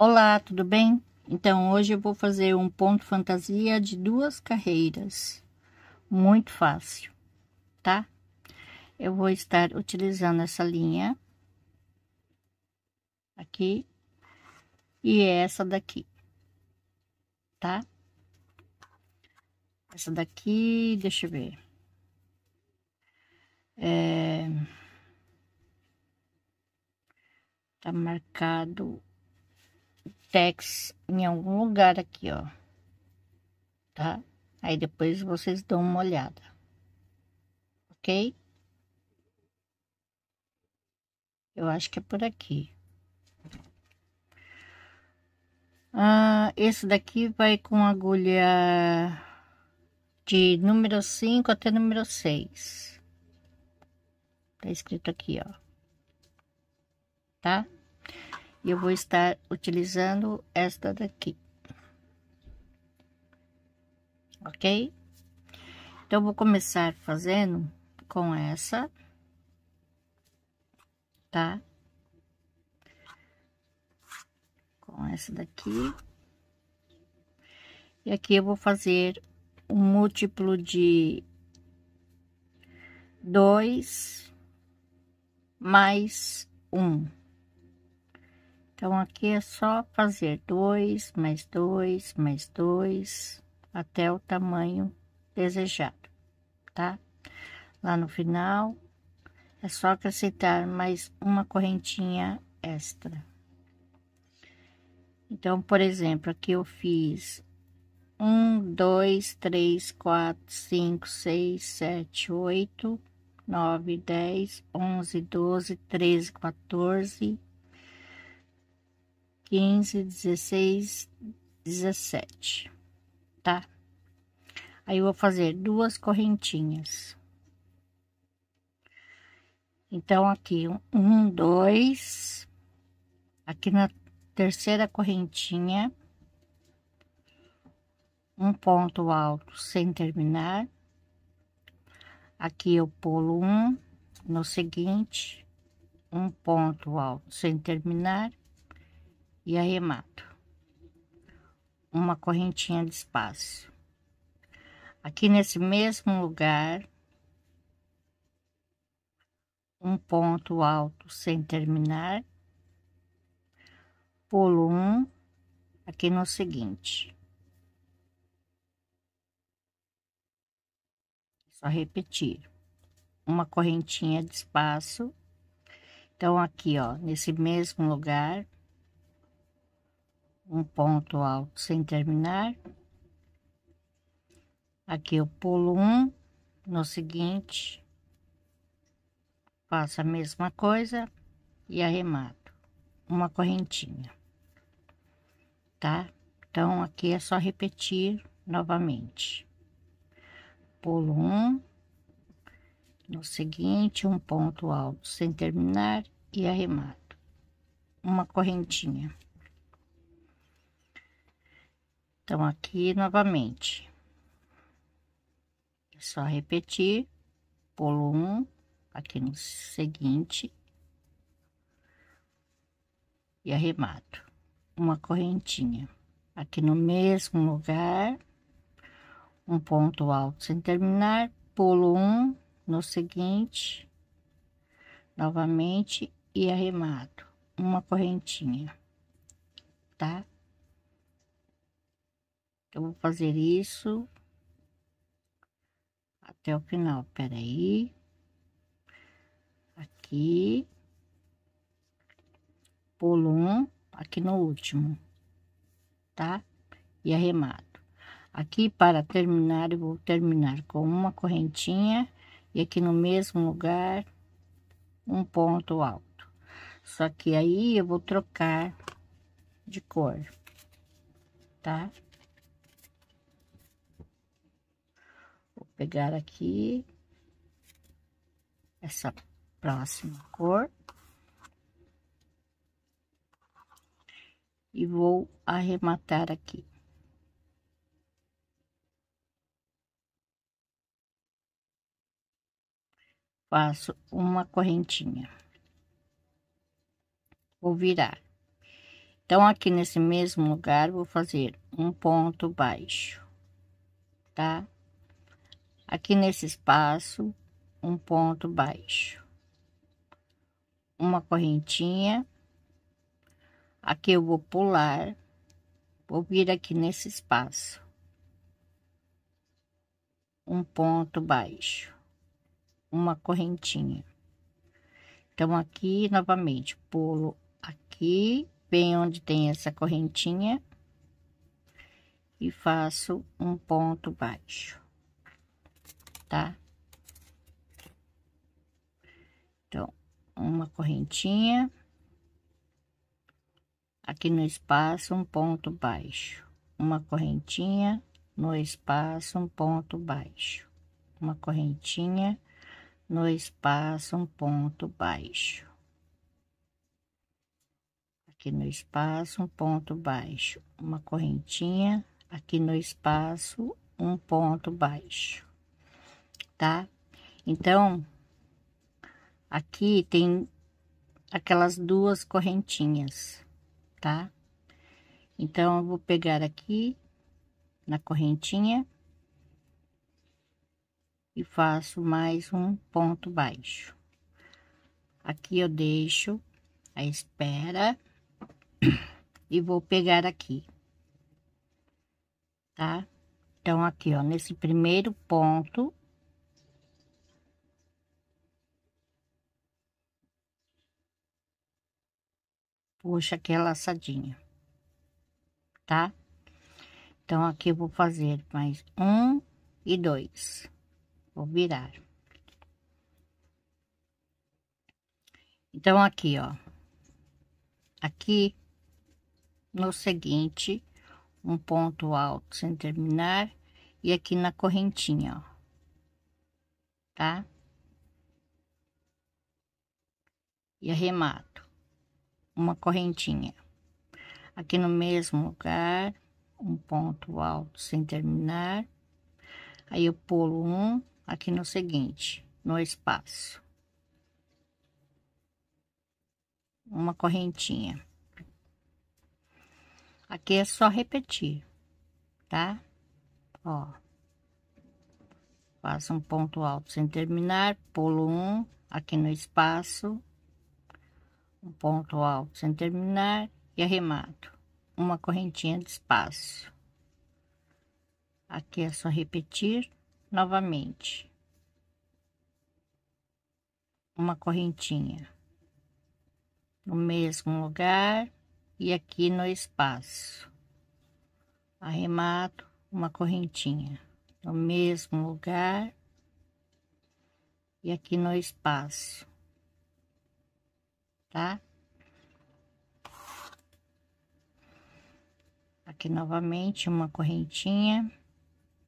Olá, tudo bem? Então hoje eu vou fazer um ponto fantasia de duas carreiras, muito fácil, tá? Eu vou estar utilizando essa linha aqui e essa daqui, tá? Essa daqui, deixa eu ver. É... Tá marcado Tex em algum lugar aqui, ó. Tá? Aí depois vocês dão uma olhada. Ok? Eu acho que é por aqui. Ah, esse daqui vai com agulha de número 5 até número 6. Tá escrito aqui, ó. Tá? eu vou estar utilizando esta daqui. Ok? Então, vou começar fazendo com essa, tá? Com essa daqui. E aqui eu vou fazer um múltiplo de dois mais um. Então, aqui é só fazer dois, mais dois, mais dois, até o tamanho desejado, tá? Lá no final, é só acrescentar mais uma correntinha extra. Então, por exemplo, aqui eu fiz um, dois, três, quatro, cinco, seis, sete, oito, nove, dez, onze, doze, treze, quatorze, 15, 16, 17, tá? Aí eu vou fazer duas correntinhas. Então, aqui, um, dois, aqui na terceira correntinha, um ponto alto sem terminar. Aqui eu pulo um, no seguinte, um ponto alto sem terminar e arremato uma correntinha de espaço. Aqui nesse mesmo lugar, um ponto alto sem terminar, pulo um, aqui no seguinte. Só repetir. Uma correntinha de espaço. Então, aqui, ó, nesse mesmo lugar, um ponto alto sem terminar. Aqui eu pulo um, no seguinte, faço a mesma coisa e arremato uma correntinha, tá? Então, aqui é só repetir novamente. Pulo um, no seguinte, um ponto alto sem terminar e arremato uma correntinha. Então, aqui novamente. É só repetir. Pulo um, aqui no seguinte. E arremato. Uma correntinha. Aqui no mesmo lugar. Um ponto alto sem terminar. Pulo um, no seguinte. Novamente, e arremato. Uma correntinha, tá? Eu vou fazer isso até o final. Peraí. Aqui. Pulo um aqui no último, tá? E arremato. Aqui, para terminar, eu vou terminar com uma correntinha e aqui no mesmo lugar, um ponto alto. Só que aí eu vou trocar de cor, tá? pegar aqui essa próxima cor. E vou arrematar aqui. Faço uma correntinha. Vou virar. Então, aqui nesse mesmo lugar, vou fazer um ponto baixo, tá? Aqui nesse espaço, um ponto baixo, uma correntinha. Aqui eu vou pular, vou vir aqui nesse espaço, um ponto baixo, uma correntinha. Então, aqui novamente, pulo aqui, bem onde tem essa correntinha e faço um ponto baixo tá? Então, uma correntinha. Aqui no espaço, um ponto baixo. Uma correntinha no espaço, um ponto baixo. Uma correntinha no espaço, um ponto baixo aqui no espaço, um ponto baixo, uma correntinha, aqui no espaço, um ponto baixo tá? Então, aqui tem aquelas duas correntinhas, tá? Então, eu vou pegar aqui na correntinha e faço mais um ponto baixo. Aqui eu deixo a espera e vou pegar aqui, tá? Então, aqui, ó, nesse primeiro ponto, puxa aquela assadinha, tá? Então, aqui eu vou fazer mais um e dois. Vou virar. Então, aqui, ó. Aqui, no seguinte, um ponto alto sem terminar. E aqui na correntinha, ó. Tá? E arremato uma correntinha. Aqui no mesmo lugar, um ponto alto sem terminar. Aí eu pulo um aqui no seguinte, no espaço. Uma correntinha. Aqui é só repetir, tá? Ó. Faço um ponto alto sem terminar, pulo um aqui no espaço, um ponto alto sem terminar e arremato uma correntinha de espaço. Aqui é só repetir novamente. Uma correntinha no mesmo lugar e aqui no espaço. Arremato uma correntinha no mesmo lugar e aqui no espaço tá? Aqui novamente uma correntinha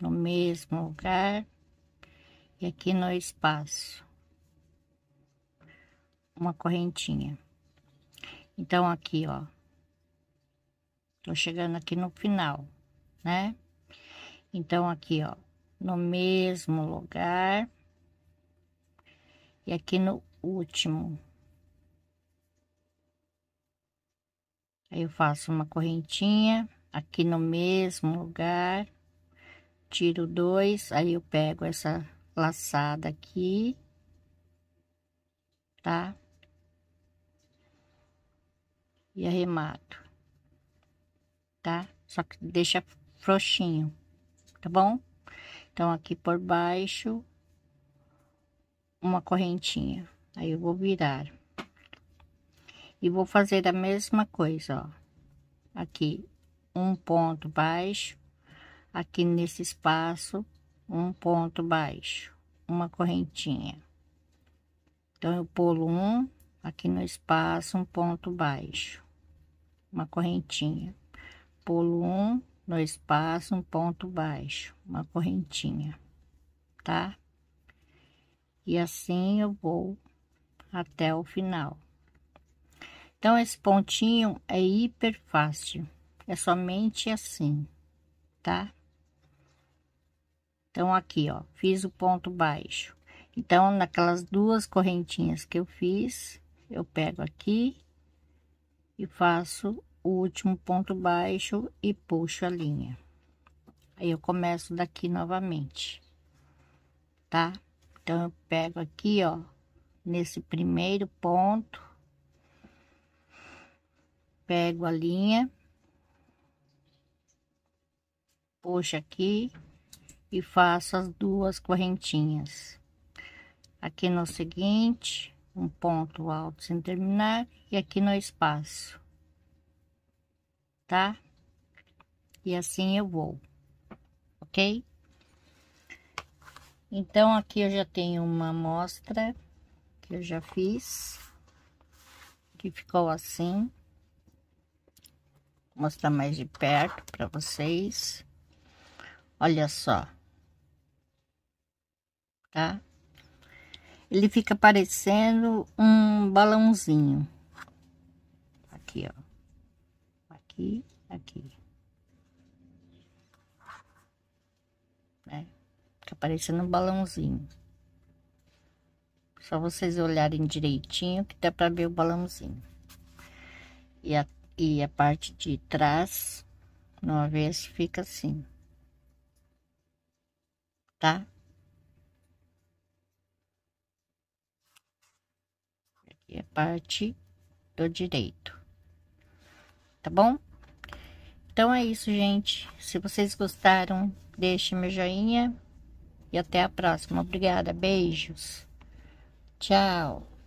no mesmo lugar e aqui no espaço uma correntinha. Então aqui, ó, tô chegando aqui no final, né? Então aqui, ó, no mesmo lugar e aqui no último Aí eu faço uma correntinha aqui no mesmo lugar, tiro dois, aí eu pego essa laçada aqui, tá? E arremato, tá? Só que deixa frouxinho, tá bom? Então, aqui por baixo, uma correntinha. Aí eu vou virar. E vou fazer a mesma coisa, ó. Aqui, um ponto baixo. Aqui nesse espaço, um ponto baixo. Uma correntinha. Então, eu pulo um, aqui no espaço, um ponto baixo. Uma correntinha. Pulo um, no espaço, um ponto baixo. Uma correntinha, tá? E assim eu vou até o final. Então, esse pontinho é hiper fácil. É somente assim, tá? Então, aqui, ó, fiz o ponto baixo. Então, naquelas duas correntinhas que eu fiz, eu pego aqui e faço o último ponto baixo e puxo a linha. Aí, eu começo daqui novamente, tá? Então, eu pego aqui, ó, nesse primeiro ponto, pego a linha, puxo aqui e faço as duas correntinhas. Aqui no seguinte, um ponto alto sem terminar e aqui no espaço, tá? E assim eu vou, ok? Então, aqui eu já tenho uma amostra que eu já fiz, que ficou assim mostrar mais de perto para vocês. Olha só. Tá? Ele fica parecendo um balãozinho. Aqui, ó. Aqui, aqui. Né? Fica parecendo um balãozinho. Só vocês olharem direitinho que dá para ver o balãozinho. E a e a parte de trás no avesso fica assim, tá? Aqui é a parte do direito, tá bom? Então é isso, gente. Se vocês gostaram, deixe meu joinha e até a próxima. Obrigada, beijos. Tchau.